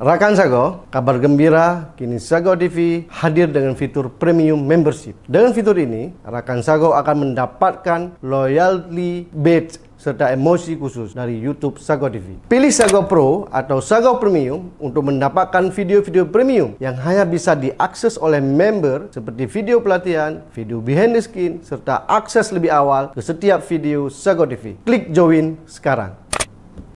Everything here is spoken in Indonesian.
Rakan Sago, kabar gembira, kini Sago TV hadir dengan fitur Premium Membership. Dengan fitur ini, Rakan Sago akan mendapatkan loyalty badge serta emosi khusus dari YouTube Sago TV. Pilih Sago Pro atau Sago Premium untuk mendapatkan video-video premium yang hanya bisa diakses oleh member seperti video pelatihan, video behind the skin, serta akses lebih awal ke setiap video Sago TV. Klik join sekarang.